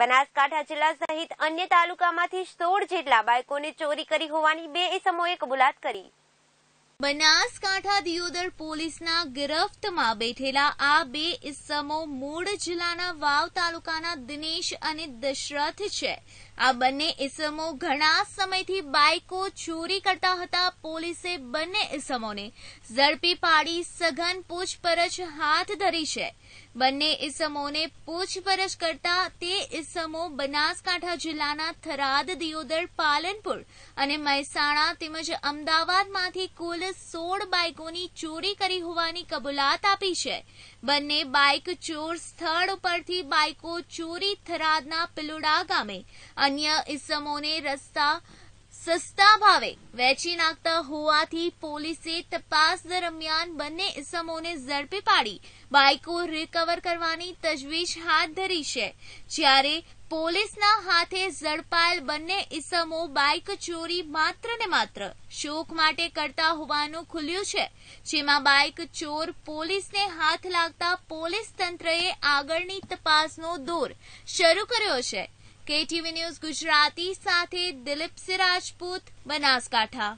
બનાસકાંઠા જિલ્લા સહિત અન્ય તાલુકામાંથી સોળ જેટલા બાઇકોને ચોરી કરી હોવાની બે સમૂહે કબૂલાત કરી બનાસકાંઠા દિયોદર પોલીસના ગિરફ્તમાં બેઠેલા આ બે ઇસમો મૂળ જિલ્લાના વાવ તાલુકાના દિનેશ અને દશરથ છે આ બંને ઇસમો ઘણા સમયથી બાઇકો ચોરી કરતા હતા પોલીસે બંને ઇસમોને ઝડપી પાડી સઘન પૂછપરછ હાથ ધરી છે બંને ઇસમોને પૂછપરછ કરતા તે ઇસમો બનાસકાંઠા જિલ્લાના થરાદ દિયોદર પાલનપુર અને મહેસાણા તેમજ અમદાવાદમાંથી કુલ સોળ બાઇકોની ચોરી કરી હોવાની કબૂલાત આપી છે બંને બાઇક ચોર સ્થળ ઉપરથી બાઇકો ચોરી થરાદના પિલુડા ગામે અન્ય ઇસમોને રસ્તા સસ્તા ભાવે વેચી નાખતા હોવાથી પોલીસે તપાસ દરમિયાન બંને ઇસમોને ઝડપી પાડી બાઇકો રિકવર કરવાની તજવીજ હાથ ધરી છે જ્યારે પોલીસના હાથે ઝડપાયેલ બંને ઇસમો બાઇક ચોરી માત્ર ને માત્ર શોખ માટે કરતા હોવાનું ખુલ્યું છે જેમાં બાઇક ચોર પોલીસને હાથ લાગતા પોલીસ તંત્રએ આગળની તપાસનો દોર શરૂ કર્યો છે કેટીવી ન્યૂઝ ગુજરાતી સાથે દિલીપ સિરાજપૂત બનાસકાંઠા